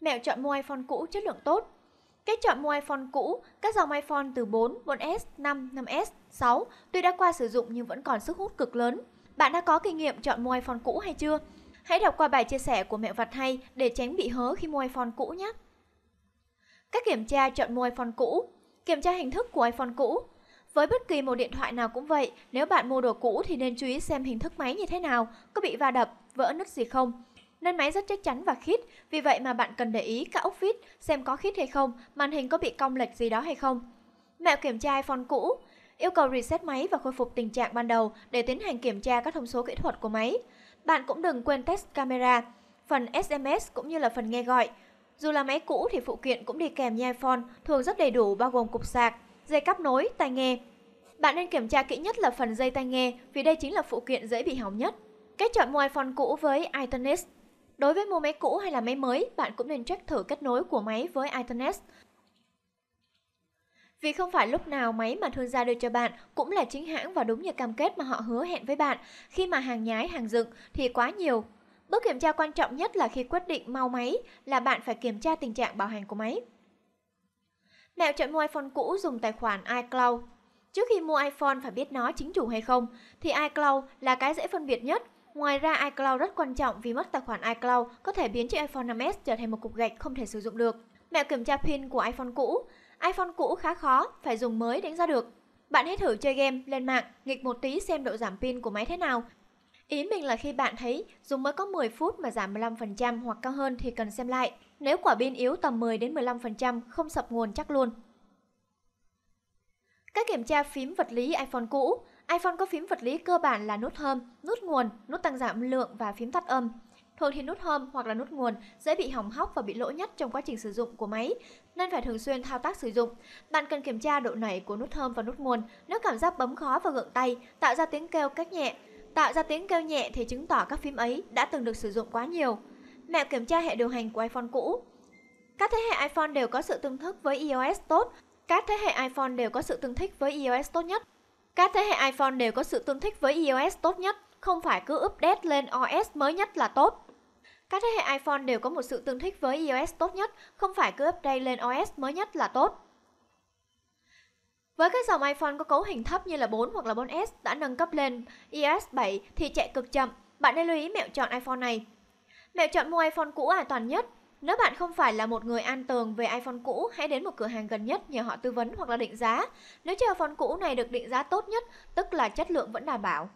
Mẹo chọn mua iPhone cũ chất lượng tốt Cách chọn mua iPhone cũ, các dòng iPhone từ 4, 4S, 5, 5S, 6 tuy đã qua sử dụng nhưng vẫn còn sức hút cực lớn. Bạn đã có kinh nghiệm chọn mua iPhone cũ hay chưa? Hãy đọc qua bài chia sẻ của Mẹo Vặt Hay để tránh bị hớ khi mua iPhone cũ nhé! Cách kiểm tra chọn mua iPhone cũ Kiểm tra hình thức của iPhone cũ với bất kỳ một điện thoại nào cũng vậy, nếu bạn mua đồ cũ thì nên chú ý xem hình thức máy như thế nào, có bị va đập, vỡ nứt gì không. Nên máy rất chắc chắn và khít, vì vậy mà bạn cần để ý các ốc vít, xem có khít hay không, màn hình có bị cong lệch gì đó hay không. Mẹo kiểm tra iPhone cũ Yêu cầu reset máy và khôi phục tình trạng ban đầu để tiến hành kiểm tra các thông số kỹ thuật của máy. Bạn cũng đừng quên test camera, phần SMS cũng như là phần nghe gọi. Dù là máy cũ thì phụ kiện cũng đi kèm như iPhone, thường rất đầy đủ bao gồm cục sạc, dây cáp nối, tai nghe. Bạn nên kiểm tra kỹ nhất là phần dây tai nghe vì đây chính là phụ kiện dễ bị hỏng nhất. Cách chọn mua iPhone cũ với Internet Đối với mua máy cũ hay là máy mới, bạn cũng nên check thử kết nối của máy với Internet. Vì không phải lúc nào máy mà thương gia đưa cho bạn cũng là chính hãng và đúng như cam kết mà họ hứa hẹn với bạn, khi mà hàng nhái, hàng dựng thì quá nhiều. Bước kiểm tra quan trọng nhất là khi quyết định mau máy là bạn phải kiểm tra tình trạng bảo hành của máy. Mẹo chọn mua iPhone cũ dùng tài khoản iCloud. Trước khi mua iPhone phải biết nó chính chủ hay không, thì iCloud là cái dễ phân biệt nhất. Ngoài ra iCloud rất quan trọng vì mất tài khoản iCloud có thể biến chiếc iPhone 5s trở thành một cục gạch không thể sử dụng được. Mẹo kiểm tra pin của iPhone cũ. iPhone cũ khá khó, phải dùng mới đánh ra được. Bạn hãy thử chơi game, lên mạng, nghịch một tí xem độ giảm pin của máy thế nào. Ý mình là khi bạn thấy dùng mới có 10 phút mà giảm 15% hoặc cao hơn thì cần xem lại. Nếu quả pin yếu tầm 10 đến 15% không sập nguồn chắc luôn. Các kiểm tra phím vật lý iPhone cũ, iPhone có phím vật lý cơ bản là nút home, nút nguồn, nút tăng giảm lượng và phím tắt âm. Thường thì nút home hoặc là nút nguồn dễ bị hỏng hóc và bị lỗi nhất trong quá trình sử dụng của máy, nên phải thường xuyên thao tác sử dụng. Bạn cần kiểm tra độ nảy của nút home và nút nguồn. Nếu cảm giác bấm khó và gượng tay, tạo ra tiếng kêu cách nhẹ, tạo ra tiếng kêu nhẹ thì chứng tỏ các phím ấy đã từng được sử dụng quá nhiều mẹ kiểm tra hệ điều hành của iPhone cũ. Các thế hệ iPhone đều có sự tương thích với iOS tốt, các thế hệ iPhone đều có sự tương thích với iOS tốt nhất. Các thế hệ iPhone đều có sự tương thích với iOS tốt nhất, không phải cứ update lên OS mới nhất là tốt. Các thế hệ iPhone đều có một sự tương thích với iOS tốt nhất, không phải cứ update lên OS mới nhất là tốt. Với các dòng iPhone có cấu hình thấp như là 4 hoặc là 4S đã nâng cấp lên iOS 7 thì chạy cực chậm, bạn nên lưu ý mẹo chọn iPhone này. Mẹ chọn mua iPhone cũ an toàn nhất. Nếu bạn không phải là một người an tường về iPhone cũ, hãy đến một cửa hàng gần nhất nhờ họ tư vấn hoặc là định giá. Nếu chiếc iPhone cũ này được định giá tốt nhất, tức là chất lượng vẫn đảm bảo.